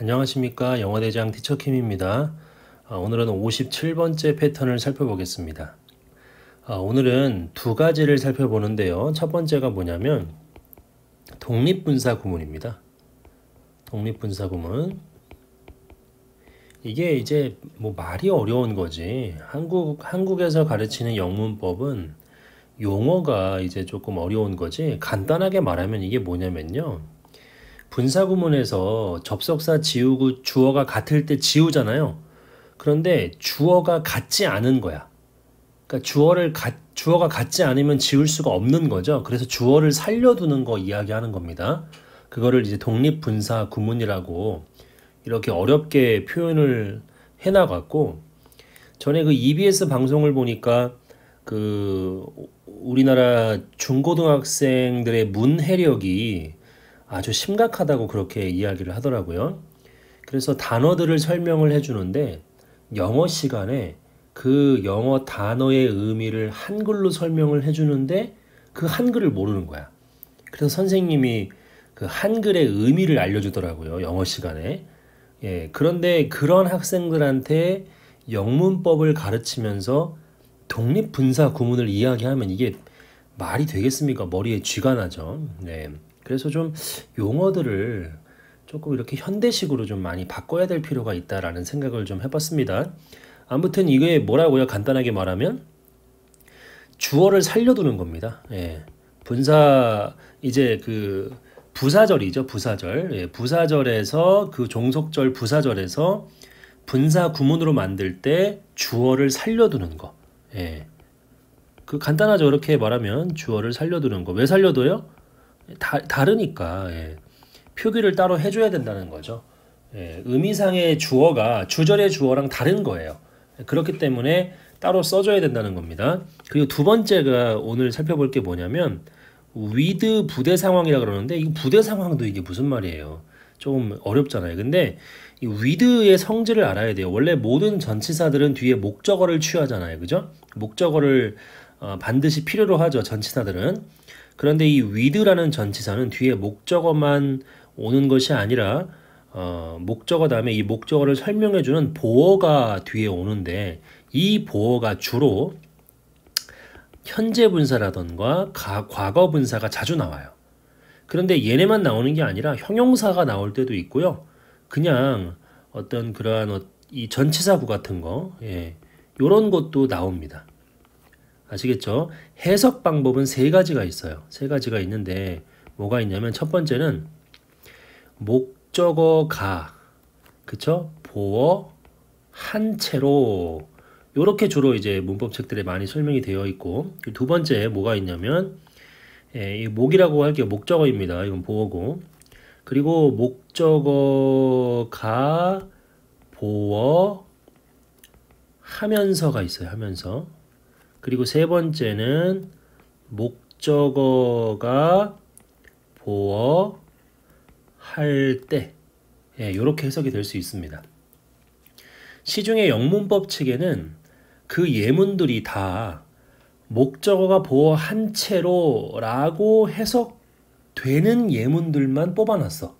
안녕하십니까 영어대장 티처킴입니다. 아, 오늘은 57번째 패턴을 살펴보겠습니다. 아, 오늘은 두 가지를 살펴보는데요. 첫 번째가 뭐냐면 독립분사 구문입니다. 독립분사 구문 이게 이제 뭐 말이 어려운 거지 한국 한국에서 가르치는 영문법은 용어가 이제 조금 어려운 거지 간단하게 말하면 이게 뭐냐면요. 분사구문에서 접속사 지우고 주어가 같을 때 지우잖아요. 그런데 주어가 같지 않은 거야. 그러니까 주어를 가, 주어가 같지 않으면 지울 수가 없는 거죠. 그래서 주어를 살려두는 거 이야기하는 겁니다. 그거를 이제 독립 분사 구문이라고 이렇게 어렵게 표현을 해나갔고 전에 그 EBS 방송을 보니까 그 우리나라 중고등학생들의 문해력이 아주 심각하다고 그렇게 이야기를 하더라고요. 그래서 단어들을 설명을 해주는데 영어 시간에 그 영어 단어의 의미를 한글로 설명을 해주는데 그 한글을 모르는 거야. 그래서 선생님이 그 한글의 의미를 알려주더라고요. 영어 시간에. 예, 그런데 그런 학생들한테 영문법을 가르치면서 독립분사 구문을 이야기하면 이게 말이 되겠습니까? 머리에 쥐가 나죠. 네. 그래서 좀 용어들을 조금 이렇게 현대식으로 좀 많이 바꿔야 될 필요가 있다라는 생각을 좀 해봤습니다. 아무튼 이게 뭐라고요? 간단하게 말하면 주어를 살려두는 겁니다. 예. 분사 이제 그 부사절이죠. 부사절. 예. 부사절에서 그 종속절 부사절에서 분사 구문으로 만들 때 주어를 살려두는 거. 예. 그 간단하죠. 이렇게 말하면 주어를 살려두는 거. 왜 살려둬요? 다, 다르니까 예. 표기를 따로 해줘야 된다는 거죠. 예, 의미상의 주어가 주절의 주어랑 다른 거예요. 그렇기 때문에 따로 써줘야 된다는 겁니다. 그리고 두 번째가 오늘 살펴볼 게 뭐냐면 위드 부대 상황이라 그러는데 이 부대 상황도 이게 무슨 말이에요? 조금 어렵잖아요. 근데 이 위드의 성질을 알아야 돼요. 원래 모든 전치사들은 뒤에 목적어를 취하잖아요. 그죠? 목적어를 어, 반드시 필요로 하죠. 전치사들은. 그런데 이위드라는 전치사는 뒤에 목적어만 오는 것이 아니라 어, 목적어 다음에 이 목적어를 설명해주는 보어가 뒤에 오는데 이 보어가 주로 현재 분사라던가 가, 과거 분사가 자주 나와요. 그런데 얘네만 나오는 게 아니라 형용사가 나올 때도 있고요. 그냥 어떤 그러한 어, 이 전치사구 같은 거, 예, 요런 것도 나옵니다. 아시겠죠? 해석 방법은 세 가지가 있어요. 세 가지가 있는데 뭐가 있냐면 첫 번째는 목적어 가 그쵸? 보어 한 채로 이렇게 주로 이제 문법 책들에 많이 설명이 되어 있고 두 번째 뭐가 있냐면 예, 이 목이라고 할게 목적어입니다. 이건 보어고 그리고 목적어가 보어 하면서가 있어요. 하면서 그리고 세 번째는 목적어가 보어 할 때. 예, 이렇게 해석이 될 수 있습니다. 시중의 영문법 책에는 그 예문들이 다 목적어가 보어한 채로 라고 해석되는 예문들만 뽑아놨어.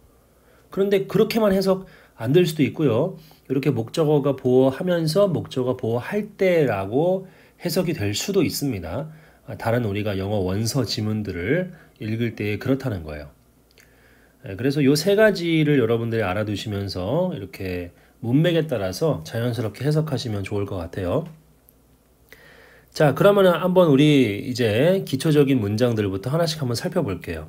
그런데 그렇게만 해석 안 될 수도 있고요. 이렇게 목적어가 보어하면서 목적어가 보어할 때라고 해석이 될 수도 있습니다. 아, 다른 우리가 영어 원서 지문들을 읽을 때 그렇다는 거예요. 예, 그래서 요 세 가지를 여러분들이 알아두시면서 이렇게 문맥에 따라서 자연스럽게 해석하시면 좋을 것 같아요. 자, 그러면 한번 우리 이제 기초적인 문장들부터 하나씩 한번 살펴볼게요.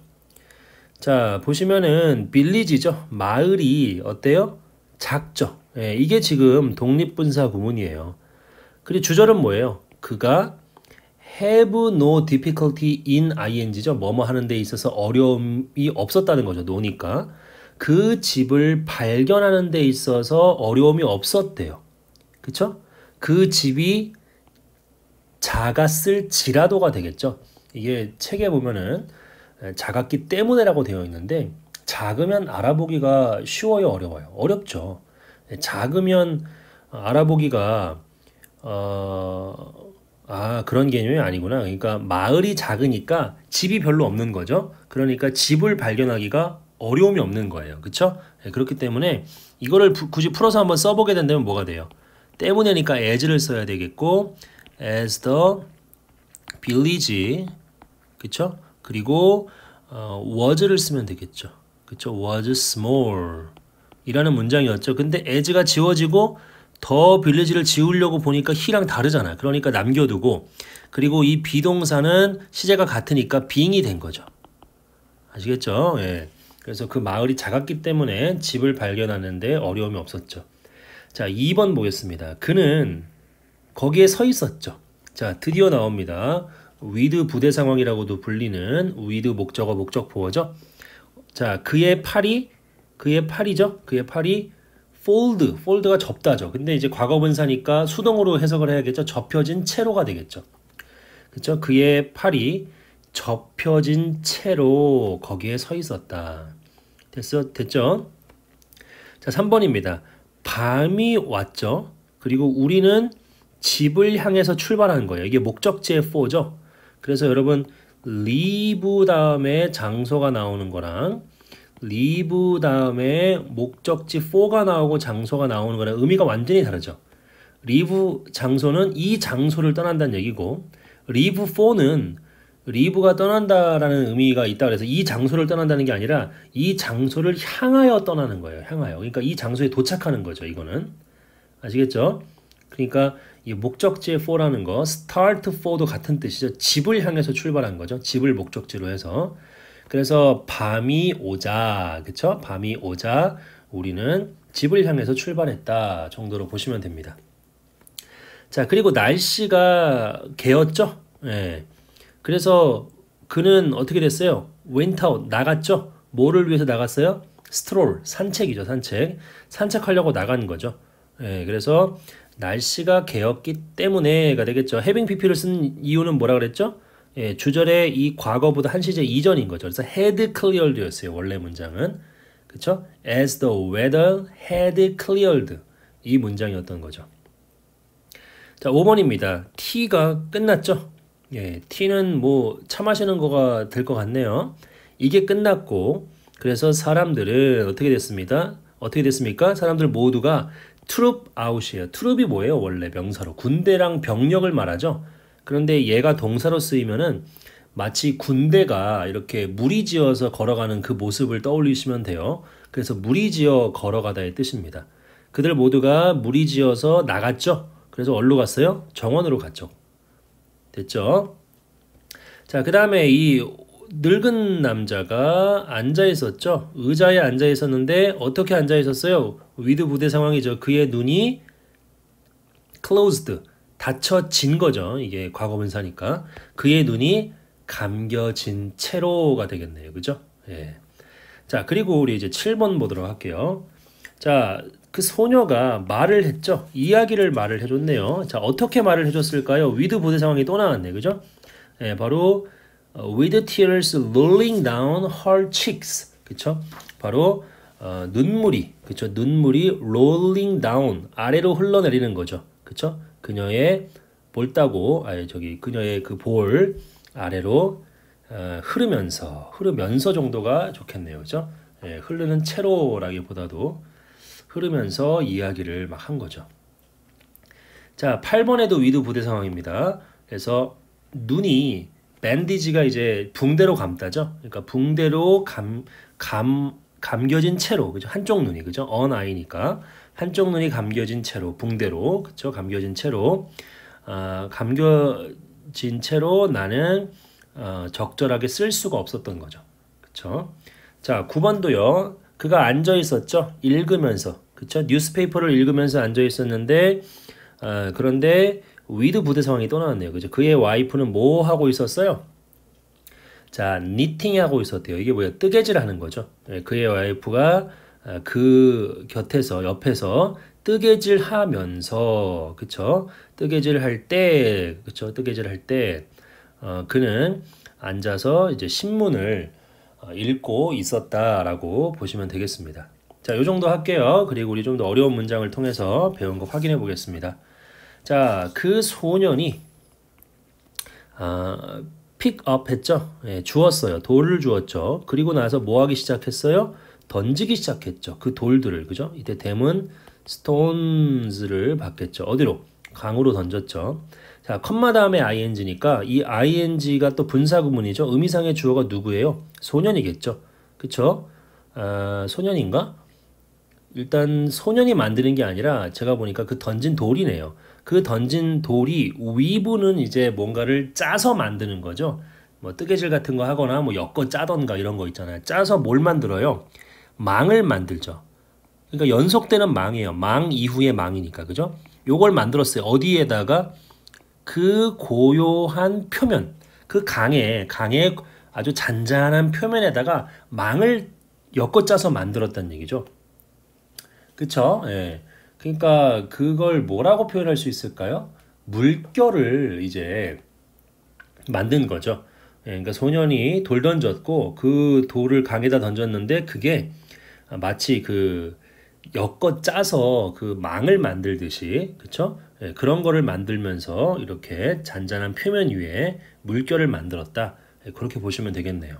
자, 보시면은 빌리지죠. 마을이 어때요? 작죠. 예, 이게 지금 독립분사 구문이에요. 그리고 주절은 뭐예요? 그가 have no difficulty in ing죠. 뭐뭐 하는 데 있어서 어려움이 없었다는 거죠. 노니까. 그 집을 발견하는 데 있어서 어려움이 없었대요. 그쵸? 그 집이 작았을지라도가 되겠죠. 이게 책에 보면은 작았기 때문에라고 되어 있는데 작으면 알아보기가 쉬워요, 어려워요? 어렵죠. 작으면 알아보기가 어, 아, 그런 개념이 아니구나. 그러니까 마을이 작으니까 집이 별로 없는 거죠. 그러니까 집을 발견하기가 어려움이 없는 거예요. 그렇죠? 그렇기 때문에 이거를 부, 굳이 풀어서 한번 써보게 된다면 뭐가 돼요? 때문에니까 as를 써야 되겠고 as the village 그렇죠? 그리고 어, was를 쓰면 되겠죠. 그렇죠? was small 이라는 문장이었죠. 근데 as가 지워지고 더 빌리지를 지우려고 보니까 히랑 다르잖아요. 그러니까 남겨두고 그리고 이 비동사는 시제가 같으니까 빙이 된 거죠. 아시겠죠? 예. 그래서 그 마을이 작았기 때문에 집을 발견하는데 어려움이 없었죠. 자, 2번 보겠습니다. 그는 거기에 서 있었죠. 자, 드디어 나옵니다. 위드 부대 상황이라고도 불리는 위드 목적어 목적 보어죠. 자, 그의 팔이 그의 팔이죠. 그의 팔이 fold, fold가 접다죠. 근데 이제 과거분사니까 수동으로 해석을 해야겠죠. 접혀진 채로가 되겠죠. 그쵸 그의 팔이 접혀진 채로 거기에 서 있었다. 됐어? 됐죠? 자, 3번입니다. 밤이 왔죠. 그리고 우리는 집을 향해서 출발하는 거예요. 이게 목적지의 for죠. 그래서 여러분 leave 다음에 장소가 나오는 거랑 leave 다음에 목적지 for가 나오고 장소가 나오는 거랑 의미가 완전히 다르죠. leave 장소는 이 장소를 떠난다는 얘기고 leave for는 리브가 떠난다라는 의미가 있다 그래서 이 장소를 떠난다는 게 아니라 이 장소를 향하여 떠나는 거예요. 향하여. 그러니까 이 장소에 도착하는 거죠. 이거는 아시겠죠? 그러니까 이 목적지의 for라는 거, start for도 같은 뜻이죠. 집을 향해서 출발한 거죠. 집을 목적지로 해서 그래서 밤이 오자, 그쵸? 밤이 오자 우리는 집을 향해서 출발했다 정도로 보시면 됩니다. 자, 그리고 날씨가 개였죠? 예. 그래서 그는 어떻게 됐어요? 웬타웃 나갔죠? 뭐를 위해서 나갔어요? 스트롤, 산책이죠, 산책. 산책하려고 나간 거죠. 예, 그래서 날씨가 개였기 때문에가 되겠죠. 해빙 PP를 쓴 이유는 뭐라 그랬죠? 예, 주절의 이 과거보다 한 시제 이전인 거죠. 그래서 had cleared였어요. 원래 문장은. 그쵸? As the weather had cleared. 이 문장이었던 거죠. 자, 5번입니다. T가 끝났죠? 예, T는 뭐, 차 마시는 거가 될 것 같네요. 이게 끝났고, 그래서 사람들은 어떻게 됐습니다? 어떻게 됐습니까? 사람들 모두가 트룹 아웃이에요. 트룹이 뭐예요? 원래 명사로. 군대랑 병력을 말하죠. 그런데 얘가 동사로 쓰이면은 마치 군대가 이렇게 무리지어서 걸어가는 그 모습을 떠올리시면 돼요. 그래서 무리지어 걸어가다의 뜻입니다. 그들 모두가 무리지어서 나갔죠. 그래서 어디로 갔어요? 정원으로 갔죠. 됐죠? 자, 그 다음에 이 늙은 남자가 앉아 있었죠. 의자에 앉아 있었는데 어떻게 앉아 있었어요? 위드 부대 상황이죠. 그의 눈이 closed. 다쳐진 거죠. 이게 과거분사니까. 그의 눈이 감겨진 채로가 되겠네요. 그죠? 예. 자, 그리고 우리 이제 7번 보도록 할게요. 자, 그 소녀가 말을 했죠. 이야기를 말을 해줬네요. 자, 어떻게 말을 해줬을까요? 위드 보대 상황이 또 나왔네. 그죠? 예, 바로 어, with tears rolling down her cheeks. 그쵸? 바로 어, 눈물이, 그쵸? 눈물이 rolling down, 아래로 흘러내리는 거죠. 그쵸? 그녀의 볼따고 아 저기 그녀의 그 볼 아래로 어, 흐르면서 흐르면서 정도가 좋겠네요, 그죠? 예, 흐르는 채로라기보다도 흐르면서 이야기를 막 한 거죠. 자, 8번에도 위드 부대 상황입니다. 그래서 눈이 밴디지가 이제 붕대로 감다죠. 그러니까 붕대로 감, 감, 감겨진 채로, 그죠? 한쪽 눈이, 그죠? 언 아이니까. 한쪽 눈이 감겨진 채로 붕대로 그쵸 감겨진 채로 어, 감겨진 채로 나는 어, 적절하게 쓸 수가 없었던 거죠. 그쵸? 자, 9번도요. 그가 앉아 있었죠. 읽으면서. 그쵸? 뉴스페이퍼를 읽으면서 앉아 있었는데 어, 그런데 위드 부대 상황이 또 나왔네요. 그죠? 그의 와이프는 뭐 하고 있었어요? 자, 니팅하고 있었대요. 이게 뭐야? 뜨개질 하는 거죠. 네, 그의 와이프가 어, 그 곁에서 옆에서 뜨개질 하면서 그쵸 뜨개질 할 때 그쵸 뜨개질 할때 어, 그는 앉아서 이제 신문을 어, 읽고 있었다라고 보시면 되겠습니다. 자, 요 정도 할게요. 그리고 우리 좀 더 어려운 문장을 통해서 배운 거 확인해 보겠습니다. 자, 그 소년이 아, 픽업 했죠? 예, 주었어요. 돌을 주었죠. 그리고 나서 뭐 하기 시작했어요? 던지기 시작했죠. 그 돌들을 그죠? 이때 댐은 stones를 받겠죠. 어디로? 강으로 던졌죠. 자, 컴마 다음에 ing니까 이 ing가 또 분사구문이죠. 의미상의 주어가 누구예요? 소년이겠죠. 그쵸? 아, 소년인가? 일단 소년이 만드는 게 아니라 제가 보니까 그 던진 돌이네요. 그 던진 돌이 위부는 이제 뭔가를 짜서 만드는 거죠. 뭐 뜨개질 같은 거 하거나 뭐 엮어 짜던가 이런 거 있잖아요. 짜서 뭘 만들어요? 망을 만들죠. 그러니까 연속되는 망이에요. 망 이후의 망이니까 그죠? 요걸 만들었어요. 어디에다가 그 고요한 표면, 그 강의 강의 아주 잔잔한 표면에다가 망을 엮어 짜서 만들었다 얘기죠. 그쵸? 예. 그러니까 그걸 뭐라고 표현할 수 있을까요? 물결을 이제 만든 거죠. 예, 그러니까 소년이 돌 던졌고 그 돌을 강에다 던졌는데 그게 아, 마치 그 엮어 짜서 그 망을 만들듯이 그쵸? 예, 그런 거를 만들면서 이렇게 잔잔한 표면 위에 물결을 만들었다. 예, 그렇게 보시면 되겠네요.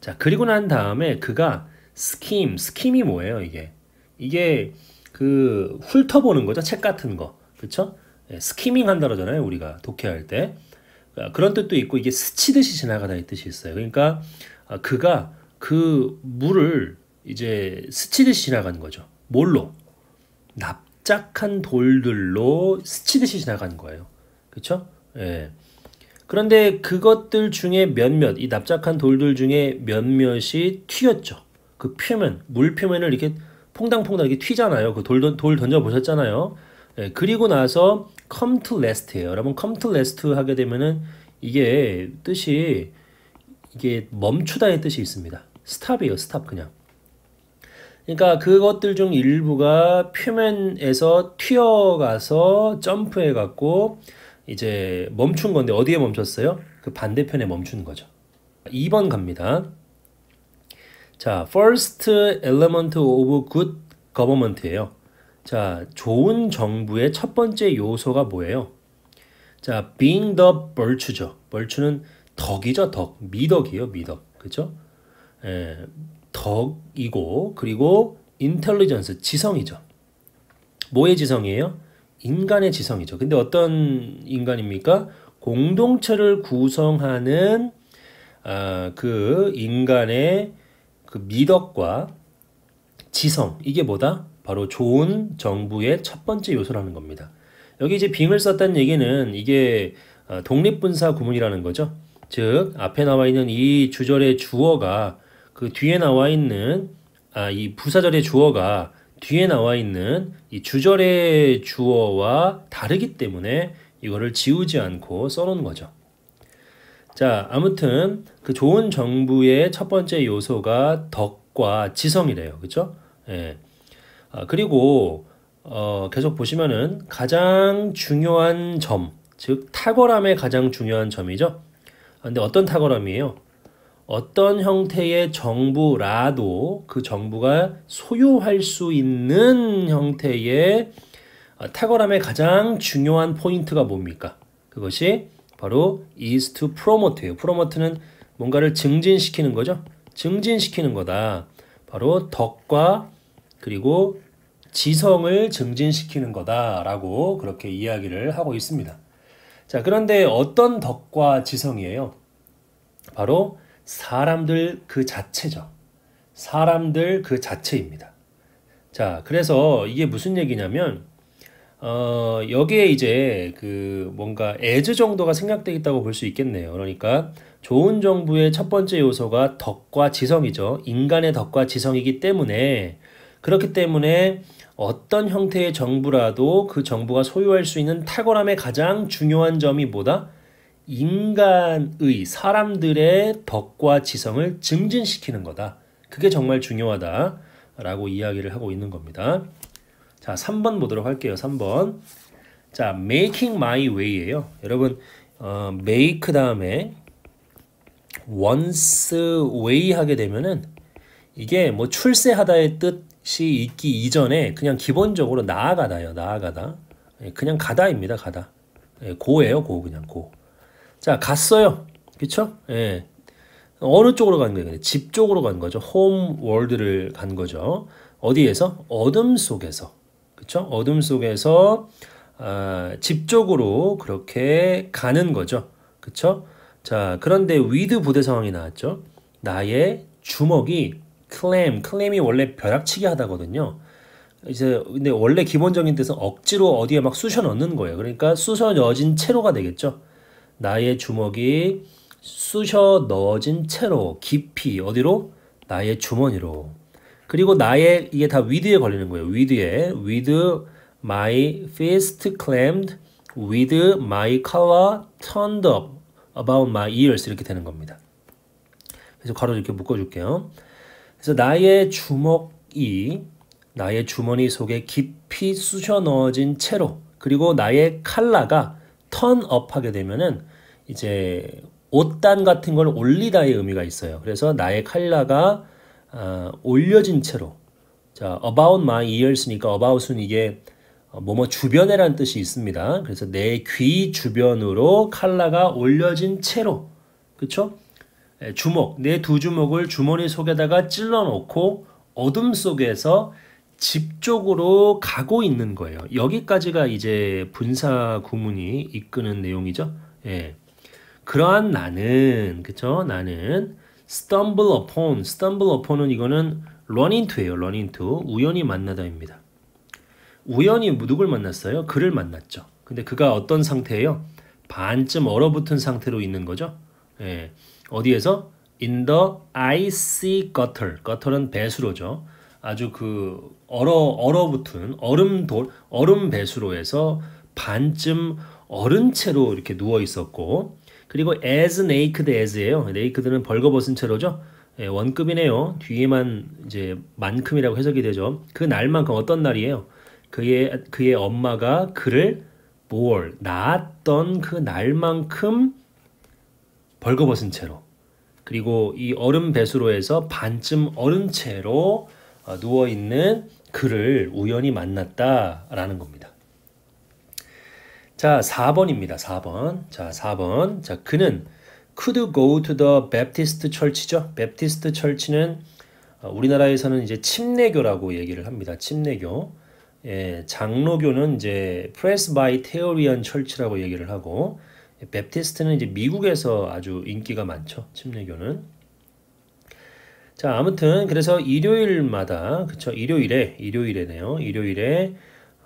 자 그리고 난 다음에 그가 스킴, 스킴이 뭐예요 이게? 이게 그 훑어보는 거죠 책 같은 거 그쵸? 예, 스키밍 한다 그러잖아요 우리가 독해할 때 아, 그런 뜻도 있고 이게 스치듯이 지나가다 이 뜻이 있어요 그러니까 아, 그가 그 물을 이제 스치듯이 지나간 거죠. 뭘로? 납작한 돌들로 스치듯이 지나간 거예요. 그렇죠? 예. 그런데 그것들 중에 몇몇 이 납작한 돌들 중에 몇몇이 튀었죠. 그 표면 물 표면을 이렇게 퐁당퐁당 이렇게 튀잖아요. 그돌돌 던져 보셨잖아요. 예, 그리고 나서 come to last예요. 여러분 come to last 하게 되면은 이게 뜻이 이게 멈추다의 뜻이 있습니다. 스탑이에요. 스탑 stop 그냥. 그러니까 그것들 중 일부가 표면에서 튀어가서 점프해 갖고 이제 멈춘 건데 어디에 멈췄어요? 그 반대편에 멈춘 거죠. 2번 갑니다. 자, first element of good government예요. 자, 좋은 정부의 첫 번째 요소가 뭐예요? 자, being the virtue죠. virtue는 덕이죠, 덕. 미덕이에요, 미덕. 그죠? 덕이고 그리고 인텔리전스 지성이죠. 뭐의 지성이에요? 인간의 지성이죠. 근데 어떤 인간입니까? 공동체를 구성하는 아, 그 인간의 그 미덕과 지성 이게 뭐다? 바로 좋은 정부의 첫 번째 요소라는 겁니다. 여기 이제 빙을 썼다는 얘기는 이게 아, 독립분사 구문이라는 거죠. 즉 앞에 나와 있는 이 주절의 주어가 그 뒤에 나와 있는 아, 이 부사절의 주어가 뒤에 나와 있는 이 주절의 주어와 다르기 때문에 이거를 지우지 않고 써놓은 거죠. 자, 아무튼 그 좋은 정부의 첫 번째 요소가 덕과 지성이래요. 그죠? 예. 아, 그리고 어, 계속 보시면은 가장 중요한 점, 즉 탁월함의 가장 중요한 점이죠. 아, 근데 어떤 탁월함이에요? 어떤 형태의 정부라도 그 정부가 소유할 수 있는 형태의 어, 탁월함의 가장 중요한 포인트가 뭡니까? 그것이 바로 is to promote예요. promote는 뭔가를 증진시키는 거죠. 증진시키는 거다. 바로 덕과 그리고 지성을 증진시키는 거다라고 그렇게 이야기를 하고 있습니다. 자, 그런데 어떤 덕과 지성이에요? 바로 사람들 그 자체죠. 사람들 그 자체입니다. 자, 그래서 이게 무슨 얘기냐면, 어, 여기에 이제 그 뭔가 애즈 정도가 생략되어 있다고 볼 수 있겠네요. 그러니까 좋은 정부의 첫 번째 요소가 덕과 지성이죠. 인간의 덕과 지성이기 때문에 그렇기 때문에 어떤 형태의 정부라도 그 정부가 소유할 수 있는 탁월함의 가장 중요한 점이 뭐다? 인간의 사람들의 덕과 지성을 증진시키는 거다. 그게 정말 중요하다. 라고 이야기를 하고 있는 겁니다. 자, 3번 보도록 할게요. 3번. 자, making my way예요. 여러분, 어, make 다음에 once way 하게 되면은 이게 뭐 출세하다의 뜻이 있기 이전에 그냥 기본적으로 나아가다요. 나아가다. 예, 그냥 가다입니다. 가다. 예, 고예요. 고 그냥 고. 자, 갔어요. 그쵸? 예. 어느 쪽으로 간 거예요? 집 쪽으로 간 거죠. 홈 월드를 간 거죠. 어디에서? 어둠 속에서. 그쵸? 어둠 속에서 아, 집 쪽으로 그렇게 가는 거죠. 그쵸? 자, 그런데 위드 부대 상황이 나왔죠. 나의 주먹이 클램, 클램이 원래 벼락치기 하다거든요. 이제 근데 원래 기본적인 뜻은 억지로 어디에 막 쑤셔 넣는 거예요. 그러니까 쑤셔 넣어진 채로가 되겠죠. 나의 주먹이 쑤셔 넣어진 채로 깊이 어디로? 나의 주머니로. 그리고 나의 이게 다 위드에 걸리는 거예요. 위드에 위드 마이 m 스트클램 t 위드 마이 m e 턴 w 업 t h my c o l about my ears 이렇게 되는 겁니다. 그래서 가로 이렇게 묶어줄게요. 그래서 나의 주먹이 나의 주머니 속에 깊이 쑤셔 넣어진 채로 그리고 나의 칼라가 턴업하게 되면은 이제 옷단 같은 걸 올리다의 의미가 있어요. 그래서 나의 칼라가 어, 올려진 채로 자 about my ears니까 about은 이게 어, 뭐뭐 주변에란 뜻이 있습니다. 그래서 내 귀 주변으로 칼라가 올려진 채로 그쵸? 예, 주먹 내 두 주먹을 주머니 속에다가 찔러 놓고 어둠 속에서 집 쪽으로 가고 있는 거예요. 여기까지가 이제 분사 구문이 이끄는 내용이죠. 예. 그러한 나는 그쵸? 나는 stumble upon, stumble upon은 이거는 run into예요. run into 우연히 만나다입니다. 우연히 누굴 만났어요? 그를 만났죠. 근데 그가 어떤 상태예요? 반쯤 얼어붙은 상태로 있는 거죠. 예. 어디에서? In the icy gutter. gutter은 배수로죠. 아주 그 얼어 얼어붙은 얼음 돌 얼음 배수로에서 반쯤 얼은 채로 이렇게 누워 있었고 그리고 as naked as예요. naked는 벌거벗은 채로죠. 예, 원급이네요. 뒤에만 이제 만큼이라고 해석이 되죠. 그 날만큼 어떤 날이에요? 그의 그의 엄마가 그를 bore 낳았던 그 날만큼 벌거벗은 채로 그리고 이 얼음 배수로에서 반쯤 얼은 채로 어, 누워 있는 그를 우연히 만났다라는 겁니다. 자, 4번입니다. 4번. 자, 4번. 자, 그는 could go to the Baptist church죠. Baptist church는 어, 우리나라에서는 이제 침례교라고 얘기를 합니다. 침례교. 예, 장로교는 이제 프레스바이테어리언 철치라고 얘기를 하고 베프티스트는 이제 미국에서 아주 인기가 많죠. 침례교는. 자, 아무튼 그래서 일요일마다 그쵸 일요일에 일요일에네요. 일요일에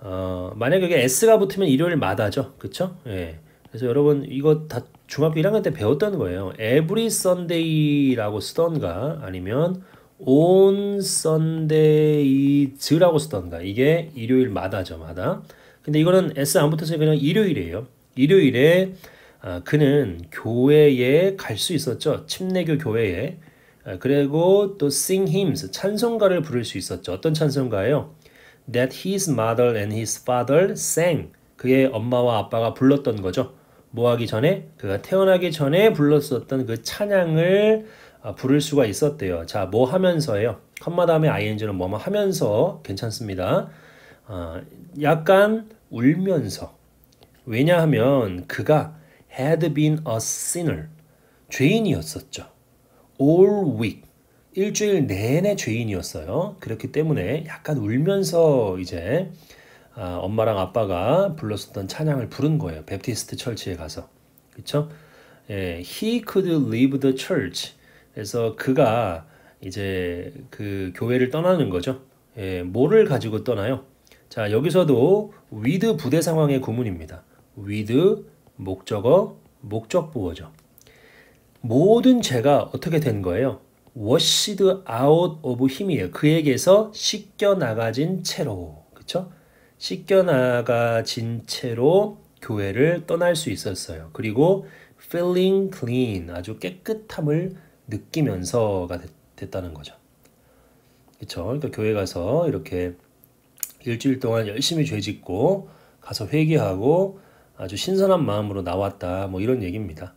어, 만약에 여기 S가 붙으면 일요일마다죠. 그쵸? 예. 그래서 여러분 이거 다 중학교 1학년 때 배웠던 거예요. Every Sunday라고 쓰던가 아니면 On Sundays라고 쓰던가 이게 일요일마다죠. 마다. 근데 이거는 S 안 붙어서 그냥 일요일이에요. 일요일에 아, 그는 교회에 갈 수 있었죠. 침례교 교회에. 아, 그리고 또 sing hymns, 찬송가를 부를 수 있었죠. 어떤 찬송가예요? that his mother and his father sang. 그의 엄마와 아빠가 불렀던 거죠. 뭐 하기 전에 그가 태어나기 전에 불렀었던 그 찬양을 아, 부를 수가 있었대요. 자, 뭐 하면서예요? 컴마 다음에 ing는 뭐뭐 하면서 괜찮습니다. 어, 약간 울면서 왜냐하면 그가 had been a sinner 죄인이었었죠. all week 일주일 내내 죄인이었어요. 그렇기 때문에 약간 울면서 이제 아, 엄마랑 아빠가 불렀었던 찬양을 부른 거예요. 베티스트 철치에 가서. 그쵸? 예, he could leave the church. 그래서 그가 이제 그 교회를 떠나는 거죠. 예, 뭐를 가지고 떠나요? 자, 여기서도 with 부대 상황의 구문입니다. with 목적어 목적 부어죠 모든 죄가 어떻게 된 거예요? washed out of 힘이에요. 그에게서 씻겨 나가진 채로. 그렇죠? 씻겨 나가진 채로 교회를 떠날 수 있었어요. 그리고 feeling clean 아주 깨끗함을 느끼면서가 됐, 다는 거죠. 그렇죠? 그러니까 교회 가서 이렇게 일주일 동안 열심히 죄짓고 가서 회개하고 아주 신선한 마음으로 나왔다. 뭐 이런 얘기입니다.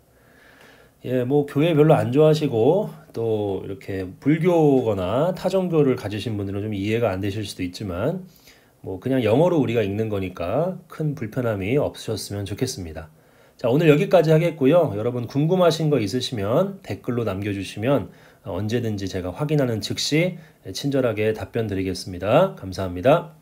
예, 뭐 교회 별로 안 좋아하시고 또 이렇게 불교거나 타종교를 가지신 분들은 좀 이해가 안 되실 수도 있지만 뭐 그냥 영어로 우리가 읽는 거니까 큰 불편함이 없으셨으면 좋겠습니다. 자, 오늘 여기까지 하겠고요. 여러분 궁금하신 거 있으시면 댓글로 남겨 주시면 언제든지 제가 확인하는 즉시 친절하게 답변 드리겠습니다. 감사합니다.